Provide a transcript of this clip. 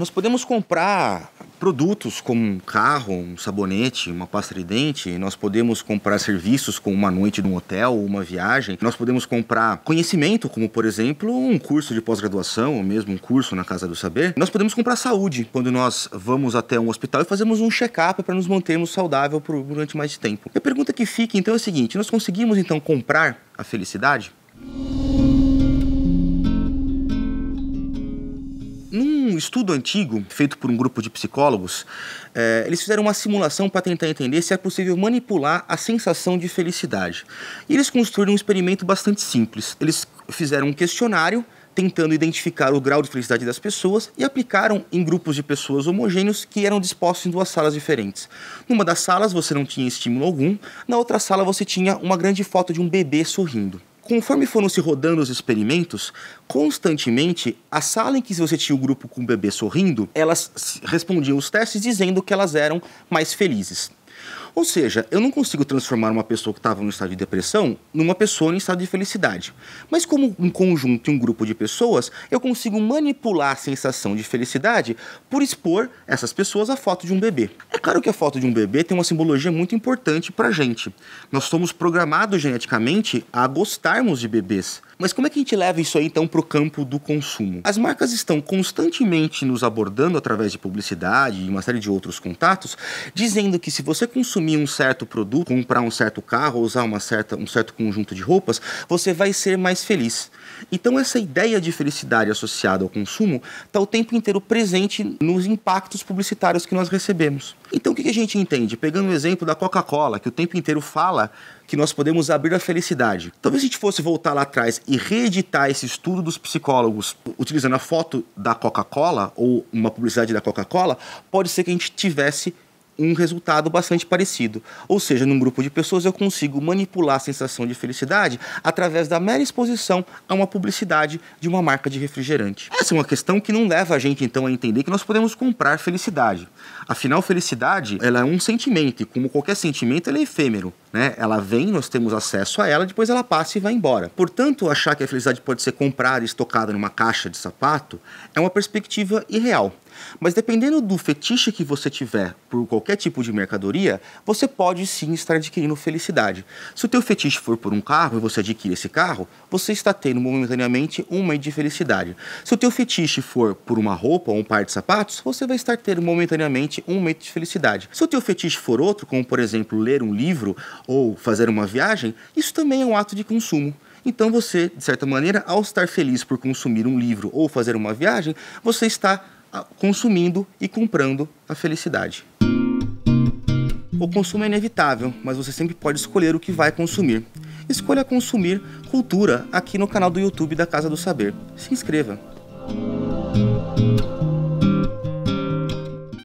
Nós podemos comprar produtos como um carro, um sabonete, uma pasta de dente, nós podemos comprar serviços como uma noite num hotel ou uma viagem, nós podemos comprar conhecimento, como por exemplo um curso de pós-graduação ou mesmo um curso na Casa do Saber, nós podemos comprar saúde quando nós vamos até um hospital e fazemos um check-up para nos mantermos saudável por, durante mais tempo. E a pergunta que fica então é a seguinte: nós conseguimos então comprar a felicidade? um estudo antigo feito por um grupo de psicólogos, é, eles fizeram uma simulação para tentar entender se é possível manipular a sensação de felicidade. E eles construíram um experimento bastante simples. Eles fizeram um questionário tentando identificar o grau de felicidade das pessoas e aplicaram em grupos de pessoas homogêneos que eram dispostos em duas salas diferentes. Numa das salas você não tinha estímulo algum, na outra sala você tinha uma grande foto de um bebê sorrindo. Conforme foram se rodando os experimentos, constantemente a sala em que você tinha o grupo com o bebê sorrindo, elas respondiam os testes dizendo que elas eram mais felizes. Ou seja, eu não consigo transformar uma pessoa que estava no estado de depressão numa pessoa em estado de felicidade. Mas como um conjunto e um grupo de pessoas, eu consigo manipular a sensação de felicidade por expor essas pessoas à foto de um bebê. É claro que a foto de um bebê tem uma simbologia muito importante para gente. Nós somos programados geneticamente a gostarmos de bebês. Mas como é que a gente leva isso aí então para o campo do consumo? As marcas estão constantemente nos abordando através de publicidade e uma série de outros contatos, dizendo que se você consumir consumir um certo produto, comprar um certo carro, usar uma certa, um certo conjunto de roupas, você vai ser mais feliz. Então, essa ideia de felicidade associada ao consumo está o tempo inteiro presente nos impactos publicitários que nós recebemos. Então, o que a gente entende? Pegando o exemplo da Coca-Cola, que o tempo inteiro fala que nós podemos abrir a felicidade. Talvez se a gente fosse voltar lá atrás e reeditar esse estudo dos psicólogos utilizando a foto da Coca-Cola ou uma publicidade da Coca-Cola, pode ser que a gente tivesse um resultado bastante parecido. Ou seja, num grupo de pessoas eu consigo manipular a sensação de felicidade através da mera exposição a uma publicidade de uma marca de refrigerante. Essa é uma questão que não leva a gente então a entender que nós podemos comprar felicidade. Afinal, felicidade ela é um sentimento e como qualquer sentimento ela é efêmero. Né? Ela vem, nós temos acesso a ela, depois ela passa e vai embora. Portanto, achar que a felicidade pode ser comprada e estocada numa caixa de sapato é uma perspectiva irreal. Mas dependendo do fetiche que você tiver por qualquer tipo de mercadoria, você pode sim estar adquirindo felicidade. Se o teu fetiche for por um carro e você adquire esse carro, você está tendo momentaneamente um mês de felicidade. Se o teu fetiche for por uma roupa ou um par de sapatos, você vai estar tendo momentaneamente um momento de felicidade. Se o teu fetiche for outro, como por exemplo ler um livro ou fazer uma viagem, isso também é um ato de consumo. Então você, de certa maneira, ao estar feliz por consumir um livro ou fazer uma viagem, você está ah, consumindo e comprando a felicidade. O consumo é inevitável, mas você sempre pode escolher o que vai consumir. Escolha consumir cultura aqui no canal do YouTube da Casa do Saber. Se inscreva!